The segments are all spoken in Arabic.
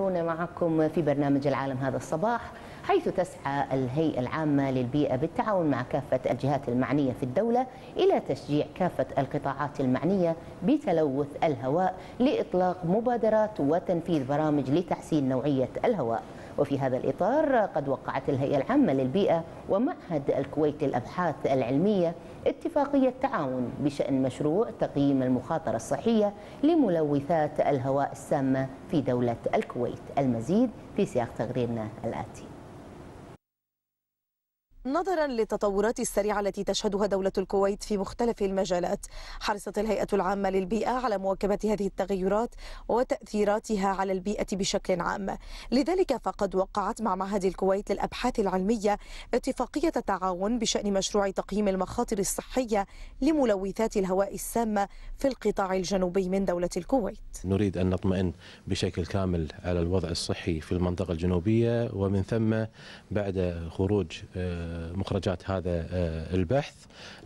معكم في برنامج العالم هذا الصباح حيث تسعى الهيئة العامة للبيئة بالتعاون مع كافة الجهات المعنية في الدولة إلى تشجيع كافة القطاعات المعنية بتلوث الهواء لإطلاق مبادرات وتنفيذ برامج لتحسين نوعية الهواء وفي هذا الإطار قد وقعت الهيئة العامة للبيئة ومعهد الكويت للأبحاث العلمية اتفاقية تعاون بشأن مشروع تقييم المخاطرة الصحية لملوثات الهواء السامة في دولة الكويت المزيد في سياق تقريرنا الآتي نظرا للتطورات السريعة التي تشهدها دولة الكويت في مختلف المجالات حرصت الهيئة العامة للبيئة على مواكبة هذه التغيرات وتأثيراتها على البيئة بشكل عام لذلك فقد وقعت مع معهد الكويت للأبحاث العلمية اتفاقية تعاون بشأن مشروع تقييم المخاطر الصحية لملوثات الهواء السامة في القطاع الجنوبي من دولة الكويت نريد أن نطمئن بشكل كامل على الوضع الصحي في المنطقة الجنوبية ومن ثم بعد خروج آه، مخرجات هذا آه، البحث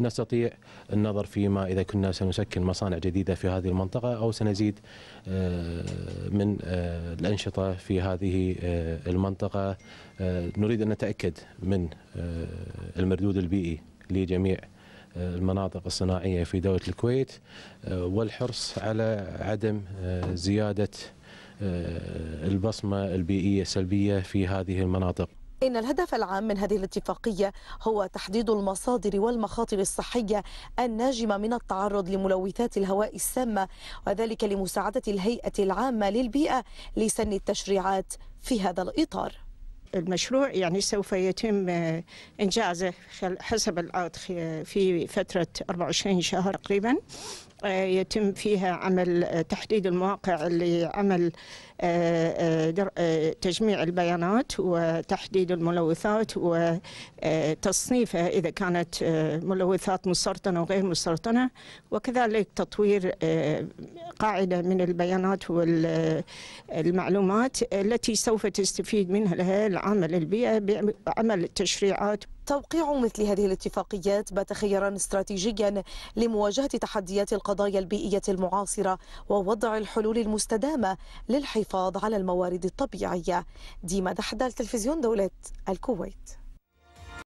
نستطيع النظر فيما إذا كنا سنسكن مصانع جديدة في هذه المنطقة أو سنزيد آه، من آه، الأنشطة في هذه المنطقة نريد أن نتأكد من المردود البيئي لجميع المناطق الصناعية في دولة الكويت والحرص على عدم زيادة البصمة البيئية السلبية في هذه المناطق إن الهدف العام من هذه الاتفاقية هو تحديد المصادر والمخاطر الصحية الناجمة من التعرض لملوثات الهواء السامة وذلك لمساعدة الهيئة العامة للبيئة لسن التشريعات في هذا الإطار المشروع يعني سوف يتم آه، إنجازه حسب العقد في فترة 24 شهر تقريبا آه، يتم فيها عمل آه، تحديد المواقع لعمل تجميع البيانات وتحديد الملوثات وتصنيفها إذا كانت ملوثات مسرطنة وغير مسرطنة وكذلك تطوير قاعدة من البيانات والمعلومات التي سوف تستفيد منها العام للبيئة بعمل التشريعات توقيع مثل هذه الاتفاقيات بات خيارا استراتيجيا لمواجهة تحديات القضايا البيئية المعاصرة ووضع الحلول المستدامة للحفاظ على الموارد الطبيعية ديما دحدال تلفزيون دولة الكويت